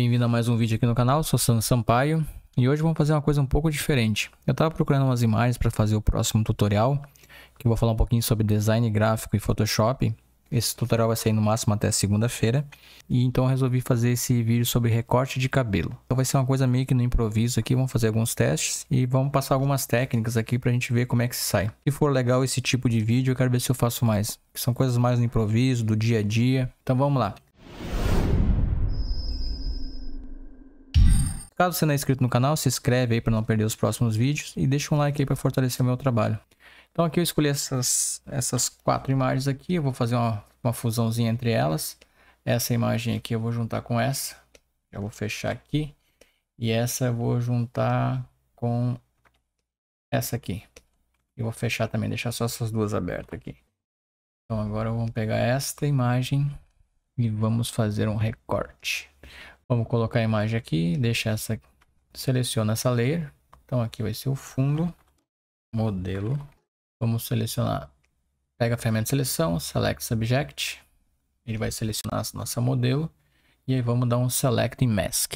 Bem-vindo a mais um vídeo aqui no canal, sou Sam Sampaio e hoje vamos fazer uma coisa um pouco diferente. Eu estava procurando umas imagens para fazer o próximo tutorial, que eu vou falar um pouquinho sobre design gráfico e Photoshop. Esse tutorial vai sair no máximo até segunda-feira. E então eu resolvi fazer esse vídeo sobre recorte de cabelo. Então vai ser uma coisa meio que no improviso aqui, vamos fazer alguns testes e vamos passar algumas técnicas aqui para a gente ver como é que sai. Se for legal esse tipo de vídeo, eu quero ver se eu faço mais. São coisas mais no improviso, do dia a dia. Então vamos lá. Caso você não é inscrito no canal, se inscreve aí para não perder os próximos vídeos e deixa um like aí para fortalecer o meu trabalho. Então aqui eu escolhi essas, essas quatro imagens aqui, eu vou fazer uma, uma fusãozinha entre elas. Essa imagem aqui eu vou juntar com essa, já vou fechar aqui. E essa eu vou juntar com essa aqui. Eu vou fechar também, deixar só essas duas abertas aqui. Então agora vamos pegar esta imagem e vamos fazer um recorte. Vamos colocar a imagem aqui, deixa essa, seleciona essa layer. Então aqui vai ser o fundo, modelo. Vamos selecionar, pega a ferramenta de seleção, select subject. Ele vai selecionar a nossa modelo. E aí vamos dar um select mask.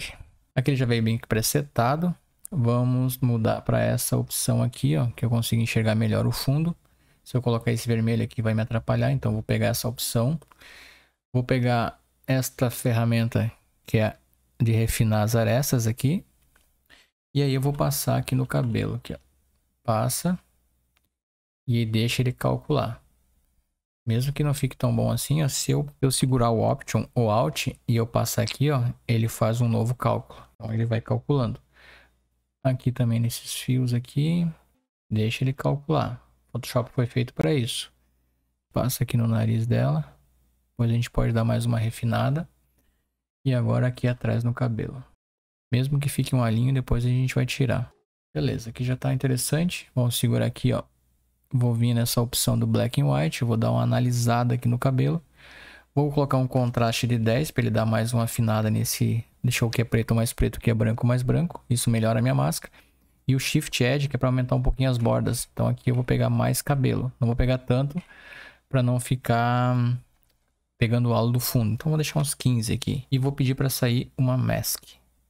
Aqui ele já veio bem presetado. Vamos mudar para essa opção aqui, ó, que eu consigo enxergar melhor o fundo. Se eu colocar esse vermelho aqui vai me atrapalhar, então vou pegar essa opção. Vou pegar esta ferramenta que é de refinar as arestas aqui. E aí eu vou passar aqui no cabelo, aqui, ó. Passa e deixa ele calcular. Mesmo que não fique tão bom assim, ó, se eu, eu segurar o Option ou Alt e eu passar aqui, ó, ele faz um novo cálculo. Então ele vai calculando. Aqui também nesses fios aqui, deixa ele calcular. Photoshop foi feito para isso. Passa aqui no nariz dela. Depois a gente pode dar mais uma refinada. E agora aqui atrás no cabelo. Mesmo que fique um alinho, depois a gente vai tirar. Beleza, aqui já está interessante. Vamos segurar aqui, ó. Vou vir nessa opção do black and white. Eu vou dar uma analisada aqui no cabelo. Vou colocar um contraste de 10 para ele dar mais uma afinada nesse... Deixou o que é preto mais preto, o que é branco mais branco. Isso melhora a minha máscara. E o Shift Edge, que é para aumentar um pouquinho as bordas. Então aqui eu vou pegar mais cabelo. Não vou pegar tanto para não ficar pegando o halo do fundo. Então vou deixar uns 15 aqui. E vou pedir para sair uma mask.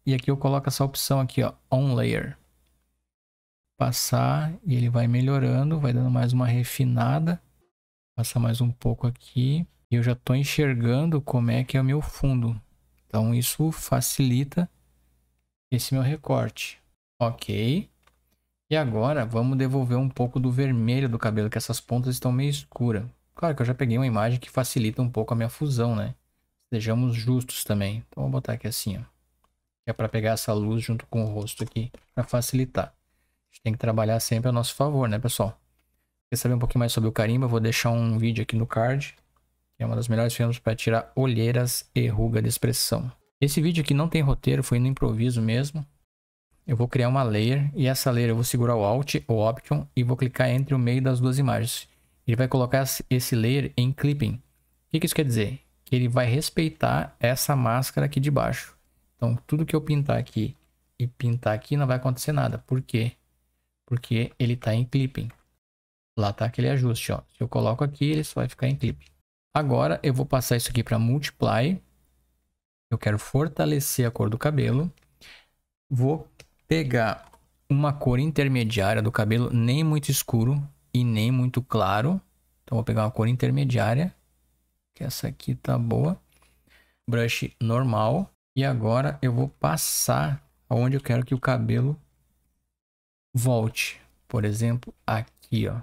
E aqui eu coloco essa opção aqui, ó, on layer. Passar e ele vai melhorando, vai dando mais uma refinada. Passar mais um pouco aqui. E eu já estou enxergando como é que é o meu fundo. Então isso facilita esse meu recorte. Ok. E agora vamos devolver um pouco do vermelho do cabelo, que essas pontas estão meio escuras. Claro que eu já peguei uma imagem que facilita um pouco a minha fusão, né? Sejamos justos também. Então, vou botar aqui assim, ó. É para pegar essa luz junto com o rosto aqui, para facilitar. A gente tem que trabalhar sempre a nosso favor, né, pessoal? Quer saber um pouquinho mais sobre o carimba? vou deixar um vídeo aqui no card, que é uma das melhores filmes para tirar olheiras e ruga de expressão. Esse vídeo aqui não tem roteiro, foi no improviso mesmo. Eu vou criar uma layer, e essa layer eu vou segurar o Alt ou Option e vou clicar entre o meio das duas imagens ele vai colocar esse layer em clipping. O que isso quer dizer? Que ele vai respeitar essa máscara aqui de baixo. Então, tudo que eu pintar aqui e pintar aqui não vai acontecer nada. Por quê? Porque ele está em clipping. Lá está aquele ajuste, ó. Se eu coloco aqui, ele só vai ficar em clipping. Agora, eu vou passar isso aqui para multiply. Eu quero fortalecer a cor do cabelo. Vou pegar uma cor intermediária do cabelo, nem muito escuro, e nem muito claro. Então vou pegar uma cor intermediária, que essa aqui tá boa. Brush normal. E agora eu vou passar aonde eu quero que o cabelo volte. Por exemplo, aqui, ó.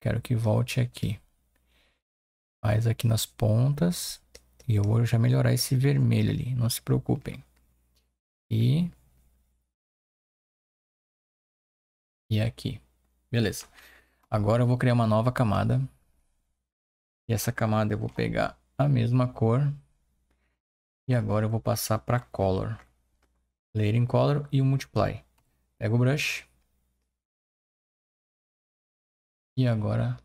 Quero que volte aqui. Mais aqui nas pontas. E eu vou já melhorar esse vermelho ali, não se preocupem. E E é aqui. Beleza. Agora eu vou criar uma nova camada. E essa camada eu vou pegar a mesma cor. E agora eu vou passar para Color. Layer in Color e o Multiply. Pego o Brush. E agora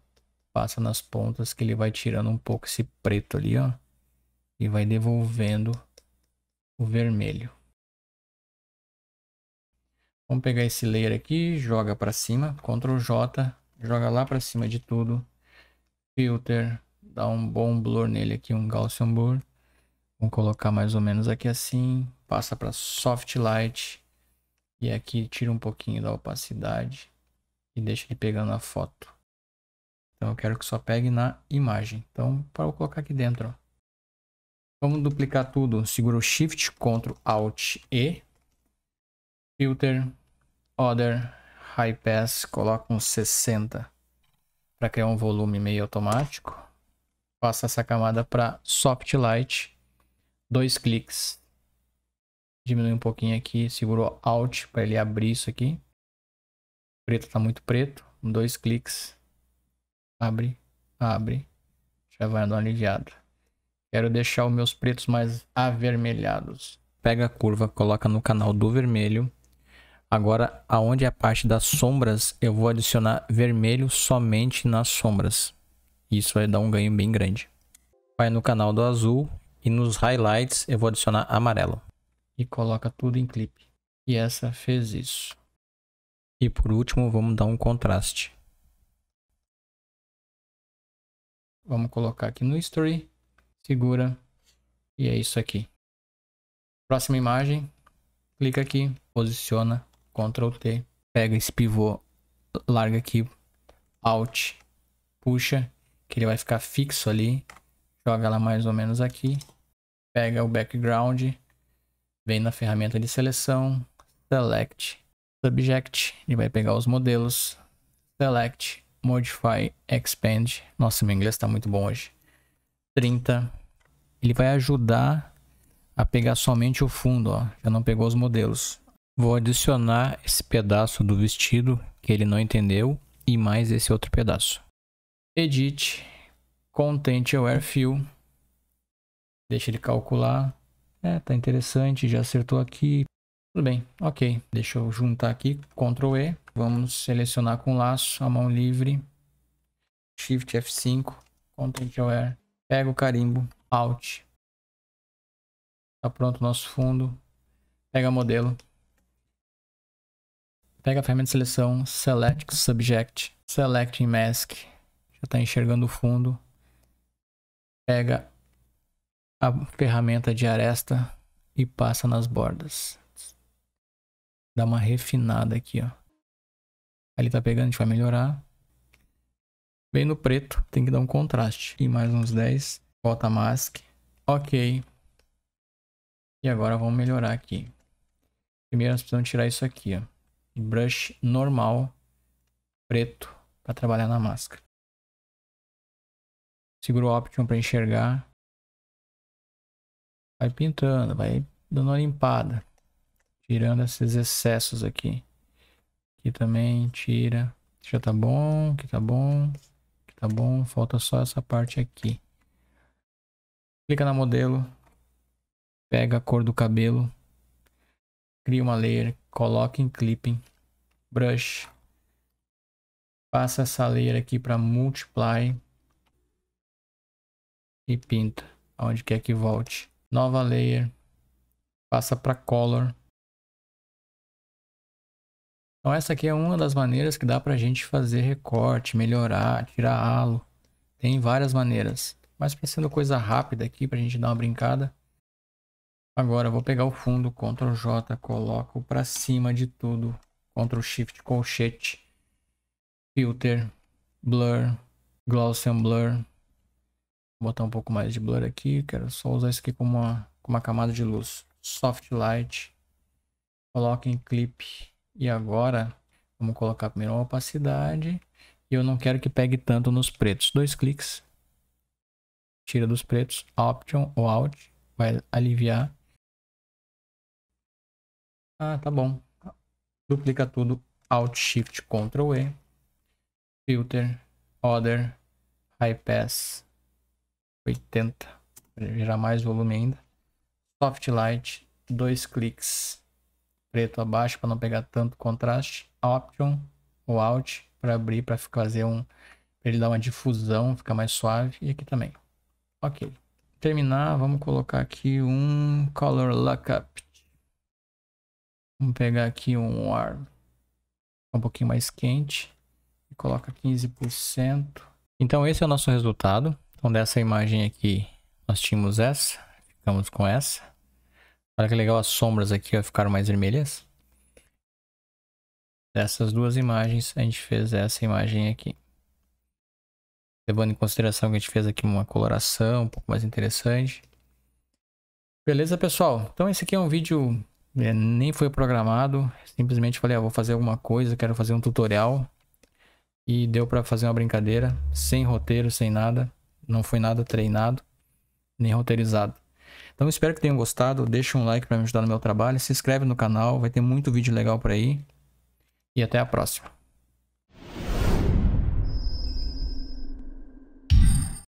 passa nas pontas que ele vai tirando um pouco esse preto ali, ó. E vai devolvendo o vermelho. Vamos pegar esse layer aqui, joga para cima, Ctrl J, joga lá para cima de tudo. Filter, dá um bom blur nele aqui, um Gaussian blur. Vamos colocar mais ou menos aqui assim, passa para Soft Light. E aqui tira um pouquinho da opacidade e deixa ele pegando a foto. Então eu quero que só pegue na imagem. Então para eu colocar aqui dentro. Vamos duplicar tudo. Segura o Shift, Ctrl, Alt, E. Filter, Other High Pass, coloca um 60 para criar um volume meio automático. Passa essa camada para Soft Light, dois cliques. Diminui um pouquinho aqui, segurou Alt para ele abrir isso aqui. O preto está muito preto, dois cliques. Abre, abre, já vai andando aliviado. Quero deixar os meus pretos mais avermelhados. Pega a curva, coloca no canal do vermelho Agora, aonde é a parte das sombras, eu vou adicionar vermelho somente nas sombras. Isso vai dar um ganho bem grande. Vai no canal do azul e nos highlights eu vou adicionar amarelo. E coloca tudo em clipe. E essa fez isso. E por último, vamos dar um contraste. Vamos colocar aqui no History. Segura. E é isso aqui. Próxima imagem. Clica aqui. Posiciona Ctrl T, pega esse pivô, larga aqui, Alt, puxa, que ele vai ficar fixo ali, joga ela mais ou menos aqui, pega o background, vem na ferramenta de seleção, Select, Subject, ele vai pegar os modelos, Select, Modify, Expand, nossa, meu inglês está muito bom hoje, 30, ele vai ajudar a pegar somente o fundo, ó, já não pegou os modelos. Vou adicionar esse pedaço do vestido que ele não entendeu e mais esse outro pedaço. Edit Content Aware Fill. Deixa ele calcular. É, tá interessante, já acertou aqui. Tudo bem, ok. Deixa eu juntar aqui, Ctrl E. Vamos selecionar com laço, a mão livre. Shift F5, Content Aware. Pega o carimbo, Alt. Tá pronto o nosso fundo. Pega modelo, pega a ferramenta de seleção, select subject, select mask, já está enxergando o fundo. Pega a ferramenta de aresta e passa nas bordas. Dá uma refinada aqui, ó. Ali tá pegando, a gente vai melhorar. Bem no preto, tem que dar um contraste. E mais uns 10, volta mask. Ok. E agora vamos melhorar aqui. Primeiro nós precisamos tirar isso aqui, ó brush normal preto para trabalhar na máscara. Segura o Option para enxergar. Vai pintando, vai dando uma limpada. Tirando esses excessos aqui. Aqui também tira. Já tá bom, que tá bom, que tá bom. Falta só essa parte aqui. Clica na modelo. Pega a cor do cabelo cria uma layer, coloque em clipping, brush, passa essa layer aqui para multiply e pinta aonde quer que volte. Nova layer, passa para color. Então essa aqui é uma das maneiras que dá para a gente fazer recorte, melhorar, tirar halo. Tem várias maneiras. Mas para sendo coisa rápida aqui, para a gente dar uma brincada, Agora vou pegar o fundo, Ctrl J, coloco para cima de tudo. Ctrl Shift, colchete, filter, blur, gloss and blur. Vou botar um pouco mais de blur aqui, quero só usar isso aqui como uma, como uma camada de luz. Soft Light, coloco em clip. E agora, vamos colocar primeiro a opacidade. E eu não quero que pegue tanto nos pretos. Dois cliques, tira dos pretos, Option ou Alt, vai aliviar ah, tá bom. Duplica tudo. Alt Shift Ctrl E. Filter. Other. High Pass. 80. Para gerar mais volume ainda. Soft Light. Dois cliques. Preto abaixo para não pegar tanto contraste. Option. O Alt. Para abrir, para fazer um... ele dar uma difusão, ficar mais suave. E aqui também. Ok. Terminar, vamos colocar aqui um Color Lookup Vamos pegar aqui um ar um pouquinho mais quente e coloca 15%. Então esse é o nosso resultado. Então dessa imagem aqui nós tínhamos essa, ficamos com essa. Olha que legal as sombras aqui ó, ficaram mais vermelhas. Dessas duas imagens a gente fez essa imagem aqui. Levando em consideração que a gente fez aqui uma coloração um pouco mais interessante. Beleza pessoal? Então esse aqui é um vídeo é, nem foi programado, simplesmente falei, ah, vou fazer alguma coisa, quero fazer um tutorial. E deu para fazer uma brincadeira, sem roteiro, sem nada. Não foi nada treinado, nem roteirizado. Então espero que tenham gostado, deixa um like para me ajudar no meu trabalho, se inscreve no canal, vai ter muito vídeo legal por aí. E até a próxima.